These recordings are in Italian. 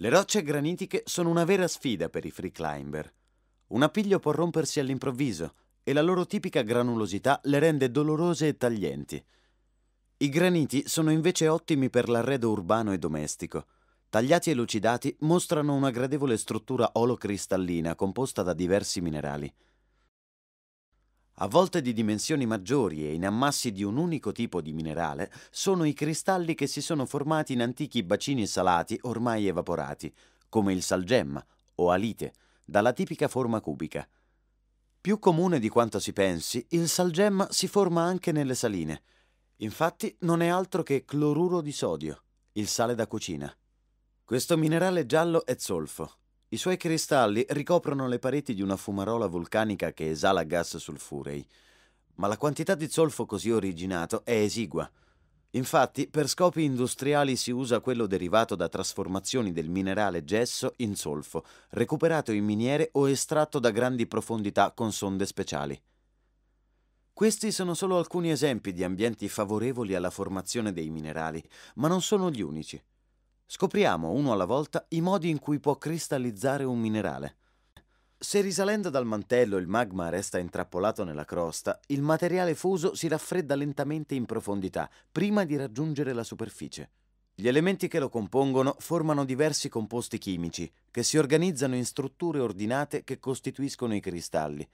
Le rocce granitiche sono una vera sfida per i free climber. Un appiglio può rompersi all'improvviso e la loro tipica granulosità le rende dolorose e taglienti. I graniti sono invece ottimi per l'arredo urbano e domestico. Tagliati e lucidati, mostrano una gradevole struttura olocristallina composta da diversi minerali a volte di dimensioni maggiori e in ammassi di un unico tipo di minerale, sono i cristalli che si sono formati in antichi bacini salati ormai evaporati, come il salgemma o alite, dalla tipica forma cubica. Più comune di quanto si pensi, il salgemma si forma anche nelle saline. Infatti non è altro che cloruro di sodio, il sale da cucina. Questo minerale giallo è zolfo, i suoi cristalli ricoprono le pareti di una fumarola vulcanica che esala gas sulfurei, ma la quantità di zolfo così originato è esigua. Infatti, per scopi industriali si usa quello derivato da trasformazioni del minerale gesso in zolfo, recuperato in miniere o estratto da grandi profondità con sonde speciali. Questi sono solo alcuni esempi di ambienti favorevoli alla formazione dei minerali, ma non sono gli unici. Scopriamo uno alla volta i modi in cui può cristallizzare un minerale. Se risalendo dal mantello il magma resta intrappolato nella crosta, il materiale fuso si raffredda lentamente in profondità, prima di raggiungere la superficie. Gli elementi che lo compongono formano diversi composti chimici, che si organizzano in strutture ordinate che costituiscono i cristalli.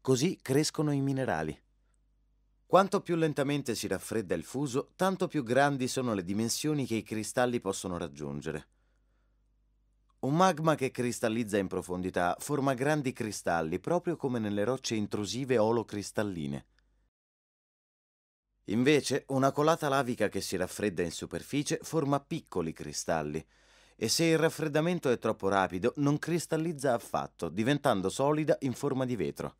Così crescono i minerali. Quanto più lentamente si raffredda il fuso, tanto più grandi sono le dimensioni che i cristalli possono raggiungere. Un magma che cristallizza in profondità forma grandi cristalli, proprio come nelle rocce intrusive olocristalline. Invece, una colata lavica che si raffredda in superficie forma piccoli cristalli, e se il raffreddamento è troppo rapido non cristallizza affatto, diventando solida in forma di vetro.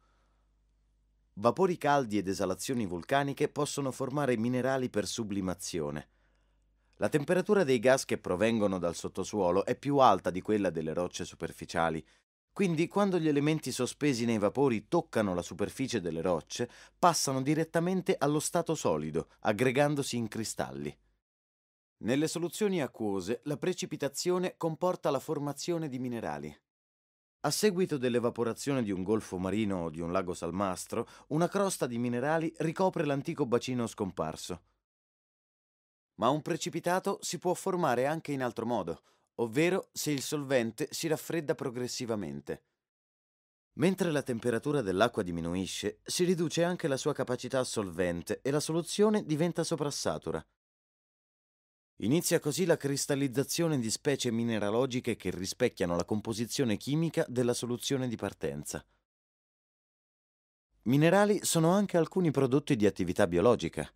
Vapori caldi ed esalazioni vulcaniche possono formare minerali per sublimazione. La temperatura dei gas che provengono dal sottosuolo è più alta di quella delle rocce superficiali, quindi quando gli elementi sospesi nei vapori toccano la superficie delle rocce, passano direttamente allo stato solido, aggregandosi in cristalli. Nelle soluzioni acquose la precipitazione comporta la formazione di minerali. A seguito dell'evaporazione di un golfo marino o di un lago salmastro, una crosta di minerali ricopre l'antico bacino scomparso. Ma un precipitato si può formare anche in altro modo, ovvero se il solvente si raffredda progressivamente. Mentre la temperatura dell'acqua diminuisce, si riduce anche la sua capacità assolvente e la soluzione diventa soprassatura. Inizia così la cristallizzazione di specie mineralogiche che rispecchiano la composizione chimica della soluzione di partenza. Minerali sono anche alcuni prodotti di attività biologica.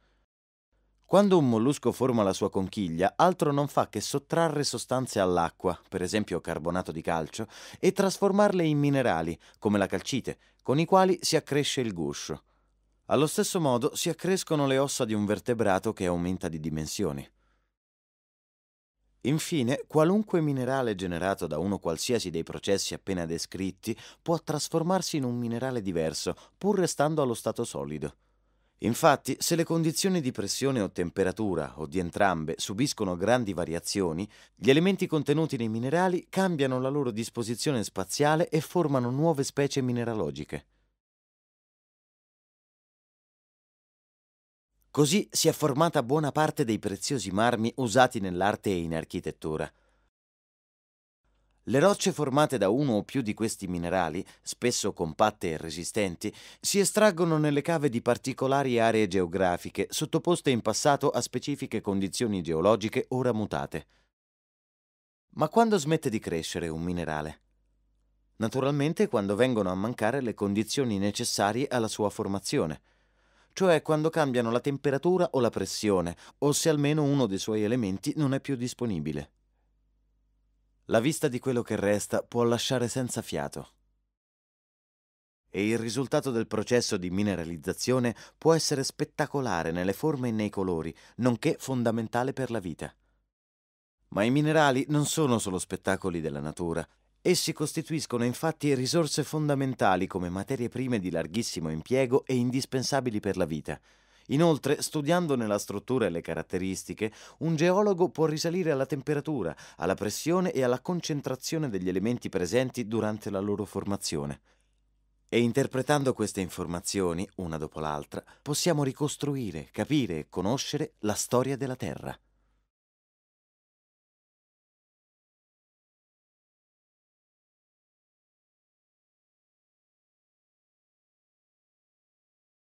Quando un mollusco forma la sua conchiglia, altro non fa che sottrarre sostanze all'acqua, per esempio carbonato di calcio, e trasformarle in minerali, come la calcite, con i quali si accresce il guscio. Allo stesso modo si accrescono le ossa di un vertebrato che aumenta di dimensioni. Infine, qualunque minerale generato da uno qualsiasi dei processi appena descritti può trasformarsi in un minerale diverso, pur restando allo stato solido. Infatti, se le condizioni di pressione o temperatura, o di entrambe, subiscono grandi variazioni, gli elementi contenuti nei minerali cambiano la loro disposizione spaziale e formano nuove specie mineralogiche. Così si è formata buona parte dei preziosi marmi usati nell'arte e in architettura. Le rocce formate da uno o più di questi minerali, spesso compatte e resistenti, si estraggono nelle cave di particolari aree geografiche, sottoposte in passato a specifiche condizioni geologiche ora mutate. Ma quando smette di crescere un minerale? Naturalmente quando vengono a mancare le condizioni necessarie alla sua formazione cioè quando cambiano la temperatura o la pressione, o se almeno uno dei suoi elementi non è più disponibile. La vista di quello che resta può lasciare senza fiato. E il risultato del processo di mineralizzazione può essere spettacolare nelle forme e nei colori, nonché fondamentale per la vita. Ma i minerali non sono solo spettacoli della natura, Essi costituiscono infatti risorse fondamentali come materie prime di larghissimo impiego e indispensabili per la vita. Inoltre, studiandone la struttura e le caratteristiche, un geologo può risalire alla temperatura, alla pressione e alla concentrazione degli elementi presenti durante la loro formazione. E interpretando queste informazioni, una dopo l'altra, possiamo ricostruire, capire e conoscere la storia della Terra.